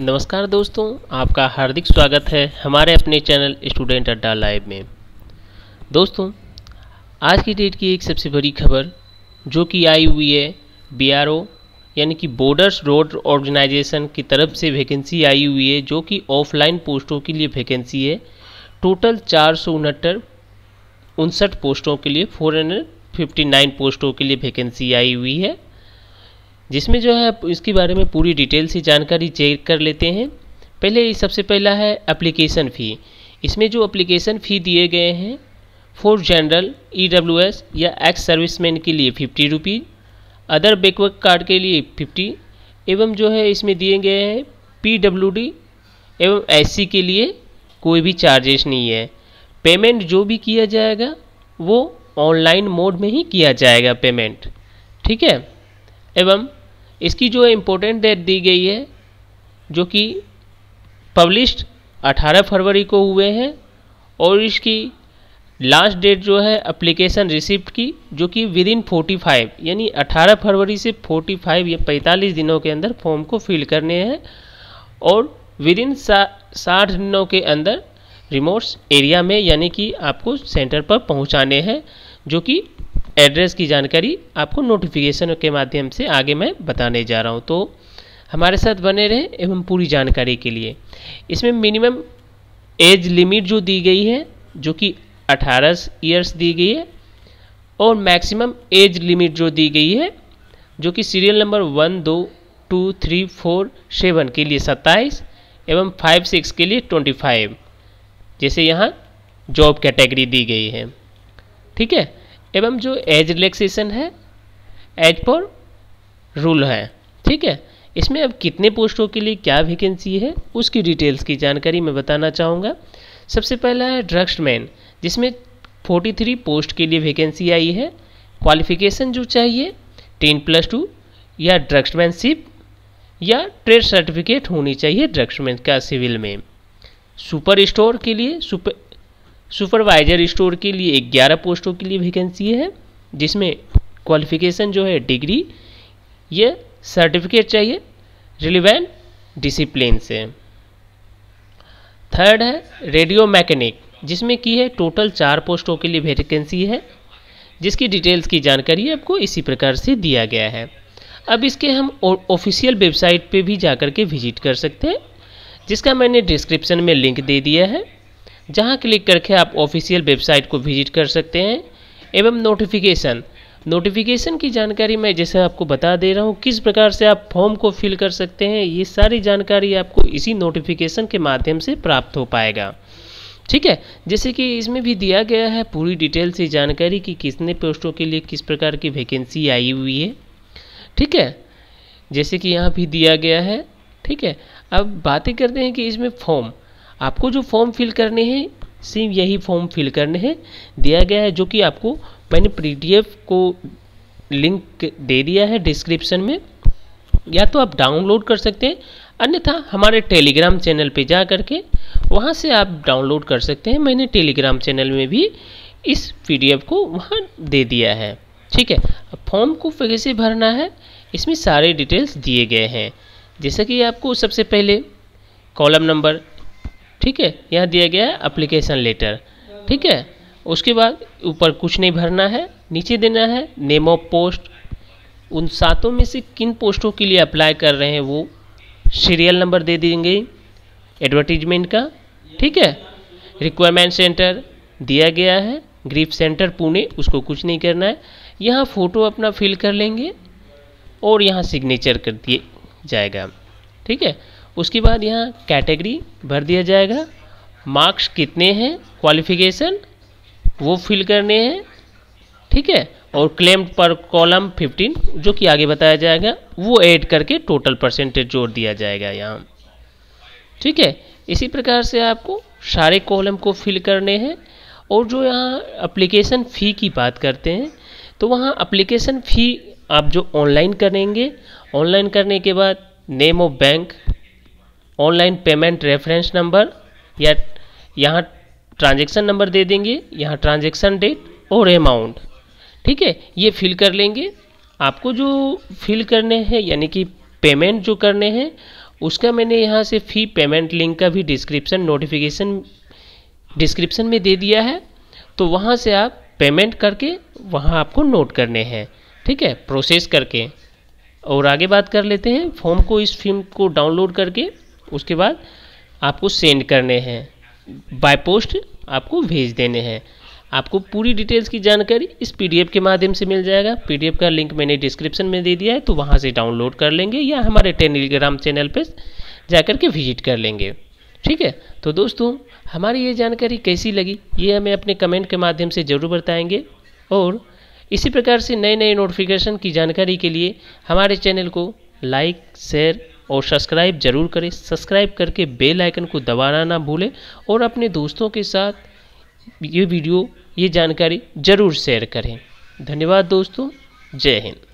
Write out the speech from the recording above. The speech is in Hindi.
नमस्कार दोस्तों आपका हार्दिक स्वागत है हमारे अपने चैनल स्टूडेंट अड्डा लाइव में दोस्तों आज की डेट की एक सबसे बड़ी खबर जो कि आई हुई है बीआरओ यानी कि बॉर्डर्स रोड ऑर्गेनाइजेशन की तरफ से वैकेंसी आई हुई है जो कि ऑफलाइन पोस्टों के लिए वैकेंसी है टोटल चार सौ उनहत्तर उनसठ पोस्टों के लिए फोर हंड्रेड फिफ्टी नाइन पोस्टों के लिए वैकेंसी आई हुई है जिसमें जो है इसके बारे में पूरी डिटेल से जानकारी चेक कर लेते हैं पहले सबसे पहला है एप्लीकेशन फ़ी इसमें जो एप्लीकेशन फ़ी दिए गए हैं for general E W S या एक्स सर्विसमैन के लिए fifty rupee other backward card के लिए फिफ्टी एवं जो है इसमें दिए गए हैं पी डब्ल्यू डी एवं एस सी के लिए कोई भी चार्जेस नहीं है पेमेंट जो भी किया जाएगा वो ऑनलाइन मोड में ही किया जाएगा पेमेंट ठीक है एवं इसकी जो इम्पोर्टेंट डेट दी गई है जो कि पब्लिश्ड 18 फरवरी को हुए हैं और इसकी लास्ट डेट जो है अप्लीकेशन रिसिप्ट की जो कि विद इन 45 यानी 18 फरवरी से 45 या 45 दिनों के अंदर फॉर्म को फिल करने हैं और विद इन साठ दिनों के अंदर रिमोट्स एरिया में यानी कि आपको सेंटर पर पहुंचाने हैं जो कि एड्रेस की जानकारी आपको नोटिफिकेशन के माध्यम से आगे मैं बताने जा रहा हूँ तो हमारे साथ बने रहें एवं पूरी जानकारी के लिए इसमें मिनिमम एज लिमिट जो दी गई है जो कि 18 ईयर्स दी गई है और मैक्सिमम एज लिमिट जो दी गई है जो कि सीरियल नंबर वन दो टू थ्री फोर सेवन के लिए सत्ताईस एवं फाइव सिक्स के लिए ट्वेंटी फाइव जैसे यहाँ जॉब कैटेगरी दी गई है ठीक है एवं जो एज रिलैक्सेशन है एज पर रूल है ठीक है इसमें अब कितने पोस्टों के लिए क्या वैकेंसी है उसकी डिटेल्स की जानकारी मैं बताना चाहूँगा सबसे पहला है ड्रग्समैन जिसमें 43 पोस्ट के लिए वैकेंसी आई है क्वालिफिकेशन जो चाहिए 10 प्लस टू या ड्रग्समैनशिप या ट्रेड सर्टिफिकेट होनी चाहिए ड्रग्समैन का सिविल में सुपर स्टोर के लिए सुपर सुपरवाइजर स्टोर के लिए ग्यारह पोस्टों के लिए वैकेंसी है जिसमें क्वालिफिकेशन जो है डिग्री ये सर्टिफिकेट चाहिए रिलीवेंट डिसिप्लिन से थर्ड है रेडियो मैकेनिक जिसमें की है टोटल चार पोस्टों के लिए वैकेंसी है जिसकी डिटेल्स की जानकारी आपको इसी प्रकार से दिया गया है अब इसके हम ऑफिशियल वेबसाइट पे भी जाकर के विजिट कर सकते हैं जिसका मैंने डिस्क्रिप्शन में लिंक दे दिया है जहां क्लिक करके आप ऑफिशियल वेबसाइट को विजिट कर सकते हैं एवं नोटिफिकेशन नोटिफिकेशन की जानकारी मैं जैसे आपको बता दे रहा हूँ किस प्रकार से आप फॉर्म को फिल कर सकते हैं ये सारी जानकारी आपको इसी नोटिफिकेशन के माध्यम से प्राप्त हो पाएगा ठीक है जैसे कि इसमें भी दिया गया है पूरी डिटेल से जानकारी कि कितने पोस्टों के लिए किस प्रकार की वैकेंसी आई हुई है ठीक है जैसे कि यहाँ भी दिया गया है ठीक है अब बातें करते हैं कि इसमें फॉर्म आपको जो फॉर्म फिल करने हैं सिर्फ यही फॉर्म फिल करने हैं दिया गया है जो कि आपको मैंने पी को लिंक दे दिया है डिस्क्रिप्शन में या तो आप डाउनलोड कर सकते हैं अन्यथा हमारे टेलीग्राम चैनल पे जा करके वहाँ से आप डाउनलोड कर सकते हैं मैंने टेलीग्राम चैनल में भी इस पी को वहाँ दे दिया है ठीक है फॉर्म को कैसे भरना है इसमें सारे डिटेल्स दिए गए हैं जैसा कि आपको सबसे पहले कॉलम नंबर ठीक है यहाँ दिया गया है अप्लीकेशन लेटर ठीक है उसके बाद ऊपर कुछ नहीं भरना है नीचे देना है नेम ऑफ पोस्ट उन सातों में से किन पोस्टों के लिए अप्लाई कर रहे हैं वो सीरियल नंबर दे देंगे एडवर्टीजमेंट का ठीक है रिक्वायरमेंट सेंटर दिया गया है ग्रीप सेंटर पुणे उसको कुछ नहीं करना है यहाँ फ़ोटो अपना फिल कर लेंगे और यहाँ सिग्नेचर कर दिए जाएगा ठीक है उसके बाद यहाँ कैटेगरी भर दिया जाएगा मार्क्स कितने हैं क्वालिफिकेशन वो फिल करने हैं ठीक है और क्लेम पर कॉलम 15 जो कि आगे बताया जाएगा वो ऐड करके टोटल परसेंटेज जोड़ दिया जाएगा यहाँ ठीक है इसी प्रकार से आपको सारे कॉलम को फिल करने हैं और जो यहाँ अप्लीकेशन फ़ी की बात करते हैं तो वहाँ अप्लीकेशन फ़ी आप जो ऑनलाइन करेंगे ऑनलाइन करने के बाद name of bank online payment reference number या यहाँ ट्रांजेक्शन नंबर दे देंगे यहाँ ट्रांजेक्शन डेट और अमाउंट ठीक है ये फिल कर लेंगे आपको जो फिल करने हैं यानी कि पेमेंट जो करने हैं उसका मैंने यहाँ से फ़ी पेमेंट लिंक का भी डिस्क्रिप्शन नोटिफिकेशन डिस्क्रिप्शन में दे दिया है तो वहाँ से आप पेमेंट करके वहाँ आपको नोट करने हैं ठीक है प्रोसेस करके और आगे बात कर लेते हैं फॉर्म को इस फिल्म को डाउनलोड करके उसके बाद आपको सेंड करने हैं बाय पोस्ट आपको भेज देने हैं आपको पूरी डिटेल्स की जानकारी इस पीडीएफ के माध्यम से मिल जाएगा पीडीएफ का लिंक मैंने डिस्क्रिप्शन में दे दिया है तो वहाँ से डाउनलोड कर लेंगे या हमारे टेलीग्राम चैनल पर जाकर के विजिट कर लेंगे ठीक है तो दोस्तों हमारी ये जानकारी कैसी लगी ये हमें अपने कमेंट के माध्यम से ज़रूर बताएंगे और इसी प्रकार से नए नए नोटिफिकेशन की जानकारी के लिए हमारे चैनल को लाइक शेयर और सब्सक्राइब जरूर करें सब्सक्राइब करके बेल आइकन को दबाना ना भूलें और अपने दोस्तों के साथ ये वीडियो ये जानकारी ज़रूर शेयर करें धन्यवाद दोस्तों जय हिंद